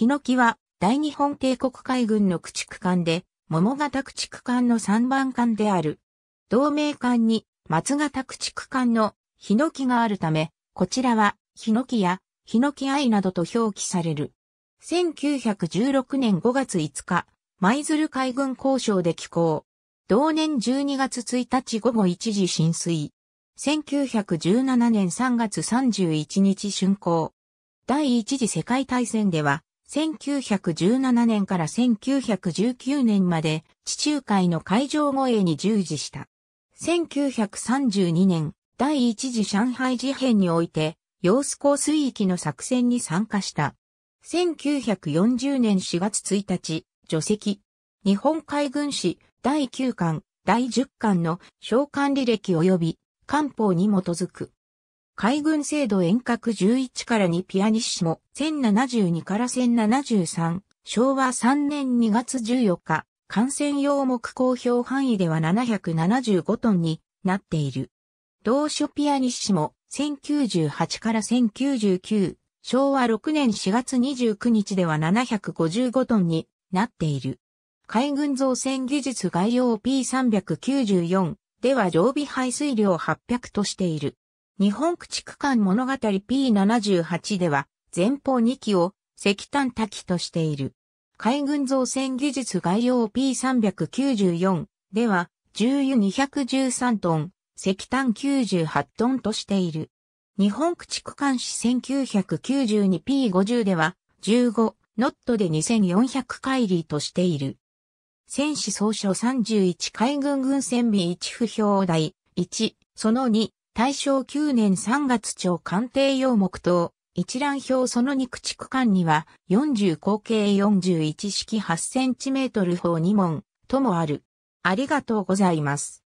ヒノキは大日本帝国海軍の駆逐艦で、桃型駆逐艦の3番艦である。同盟艦に松型駆逐艦のヒノキがあるため、こちらはヒノキやヒノキ愛などと表記される。1916年5月5日、舞鶴海軍交渉で寄港。同年12月1日午後1時浸水。1917年3月31日竣工。第一次世界大戦では1917年から1919年まで地中海の海上護衛に従事した。1932年、第一次上海事変において、揚子江水域の作戦に参加した。1940年4月1日、除籍。日本海軍史第9巻、第10巻の召喚履歴及び、官報に基づく。海軍制度遠隔11から2ピアニッシモ、1072から1073、昭和3年2月14日、感染用目公表範囲では775トンになっている。同書ピアニッシモ、1098から1099、昭和6年4月29日では755トンになっている。海軍造船技術概要 P394 では常備排水量800としている。日本駆逐艦物語 P78 では、前方2機を石炭多機としている。海軍造船技術概要 P394 では、重油213トン、石炭98トンとしている。日本駆逐艦史 1992P50 では、15ノットで2400海里としている。戦士総書31海軍軍船備1不評台1、その2、大正9年3月朝官邸用木刀、一覧表その2駆逐間には、40口径41式8センチメートル砲2門、ともある。ありがとうございます。